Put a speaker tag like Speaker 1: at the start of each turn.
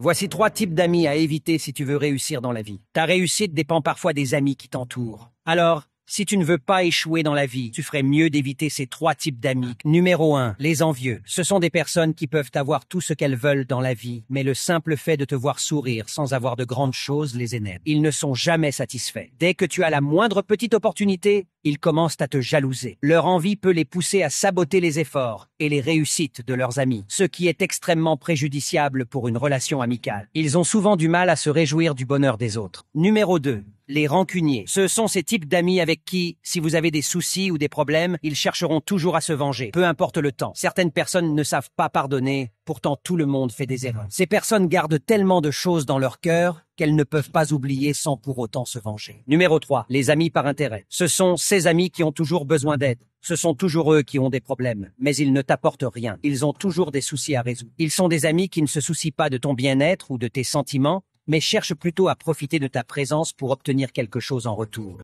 Speaker 1: Voici trois types d'amis à éviter si tu veux réussir dans la vie. Ta réussite dépend parfois des amis qui t'entourent. Alors, si tu ne veux pas échouer dans la vie, tu ferais mieux d'éviter ces trois types d'amis. Numéro 1, les envieux. Ce sont des personnes qui peuvent avoir tout ce qu'elles veulent dans la vie, mais le simple fait de te voir sourire sans avoir de grandes choses les énerve. Ils ne sont jamais satisfaits. Dès que tu as la moindre petite opportunité, ils commencent à te jalouser. Leur envie peut les pousser à saboter les efforts et les réussites de leurs amis, ce qui est extrêmement préjudiciable pour une relation amicale. Ils ont souvent du mal à se réjouir du bonheur des autres. Numéro 2. Les rancuniers. Ce sont ces types d'amis avec qui, si vous avez des soucis ou des problèmes, ils chercheront toujours à se venger, peu importe le temps. Certaines personnes ne savent pas pardonner Pourtant tout le monde fait des erreurs. Ces personnes gardent tellement de choses dans leur cœur qu'elles ne peuvent pas oublier sans pour autant se venger. Numéro 3. Les amis par intérêt. Ce sont ces amis qui ont toujours besoin d'aide. Ce sont toujours eux qui ont des problèmes, mais ils ne t'apportent rien. Ils ont toujours des soucis à résoudre. Ils sont des amis qui ne se soucient pas de ton bien-être ou de tes sentiments, mais cherchent plutôt à profiter de ta présence pour obtenir quelque chose en retour.